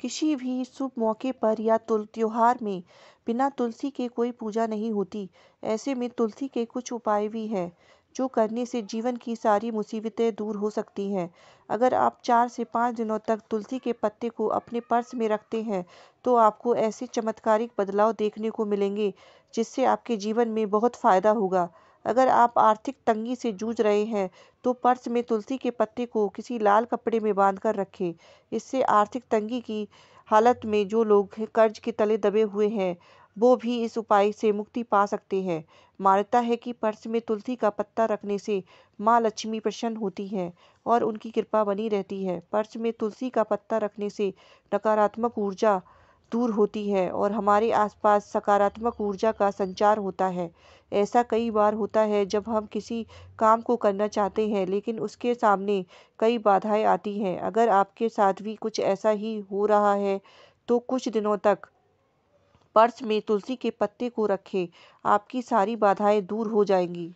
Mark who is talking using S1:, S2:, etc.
S1: किसी भी शुभ मौके पर या तुल त्यौहार में बिना तुलसी के कोई पूजा नहीं होती ऐसे में तुलसी के कुछ उपाय भी हैं जो करने से जीवन की सारी मुसीबतें दूर हो सकती हैं अगर आप चार से पाँच दिनों तक तुलसी के पत्ते को अपने पर्स में रखते हैं तो आपको ऐसे चमत्कारिक बदलाव देखने को मिलेंगे जिससे आपके जीवन में बहुत फ़ायदा होगा अगर आप आर्थिक तंगी से जूझ रहे हैं तो पर्स में तुलसी के पत्ते को किसी लाल कपड़े में बांधकर रखें इससे आर्थिक तंगी की हालत में जो लोग कर्ज के तले दबे हुए हैं वो भी इस उपाय से मुक्ति पा सकते हैं मान्यता है कि पर्स में तुलसी का पत्ता रखने से माँ लक्ष्मी प्रसन्न होती है और उनकी कृपा बनी रहती है पर्स में तुलसी का पत्ता रखने से नकारात्मक ऊर्जा दूर होती है और हमारे आसपास सकारात्मक ऊर्जा का संचार होता है ऐसा कई बार होता है जब हम किसी काम को करना चाहते हैं लेकिन उसके सामने कई बाधाएं आती हैं अगर आपके साथ भी कुछ ऐसा ही हो रहा है तो कुछ दिनों तक पर्स में तुलसी के पत्ते को रखें आपकी सारी बाधाएं दूर हो जाएंगी